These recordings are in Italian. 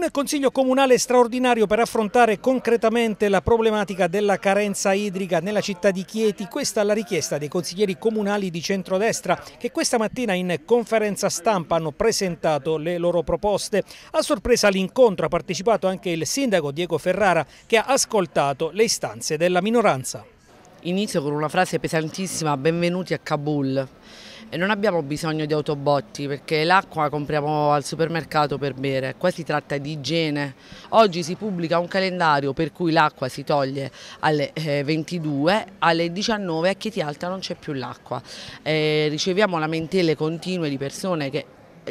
Un consiglio comunale straordinario per affrontare concretamente la problematica della carenza idrica nella città di Chieti. Questa è la richiesta dei consiglieri comunali di centrodestra che questa mattina in conferenza stampa hanno presentato le loro proposte. A sorpresa all'incontro ha partecipato anche il sindaco Diego Ferrara che ha ascoltato le istanze della minoranza. Inizio con una frase pesantissima, benvenuti a Kabul. E non abbiamo bisogno di autobotti perché l'acqua la compriamo al supermercato per bere, qua si tratta di igiene. Oggi si pubblica un calendario per cui l'acqua si toglie alle 22, eh, alle 19 a Chieti Alta non c'è più l'acqua. Eh, riceviamo lamentele continue di persone che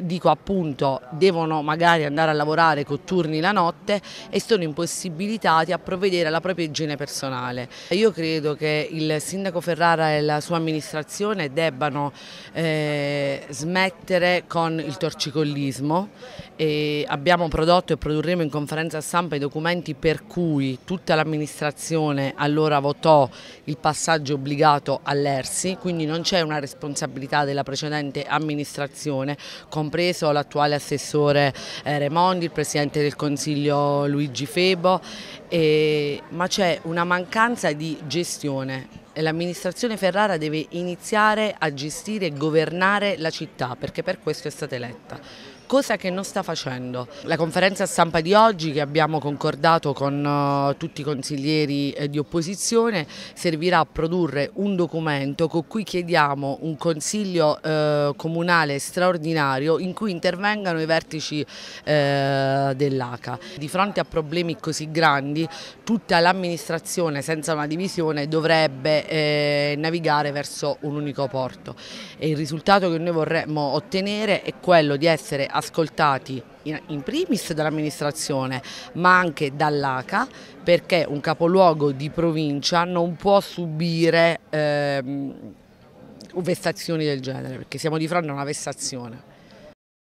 dico appunto devono magari andare a lavorare con turni la notte e sono impossibilitati a provvedere alla propria igiene personale. Io credo che il sindaco Ferrara e la sua amministrazione debbano eh, smettere con il torcicollismo e abbiamo prodotto e produrremo in conferenza stampa i documenti per cui tutta l'amministrazione allora votò il passaggio obbligato all'ERSI, quindi non c'è una responsabilità della precedente amministrazione con compreso l'attuale assessore eh, Remondi, il presidente del Consiglio Luigi Febo, e, ma c'è una mancanza di gestione l'amministrazione Ferrara deve iniziare a gestire e governare la città perché per questo è stata eletta cosa che non sta facendo. La conferenza stampa di oggi che abbiamo concordato con eh, tutti i consiglieri eh, di opposizione servirà a produrre un documento con cui chiediamo un consiglio eh, comunale straordinario in cui intervengano i vertici dell'ACA. Di fronte a problemi così grandi tutta l'amministrazione senza una divisione dovrebbe navigare verso un unico porto e il risultato che noi vorremmo ottenere è quello di essere ascoltati in primis dall'amministrazione ma anche dall'ACA perché un capoluogo di provincia non può subire ehm, vessazioni del genere perché siamo di fronte a una vessazione.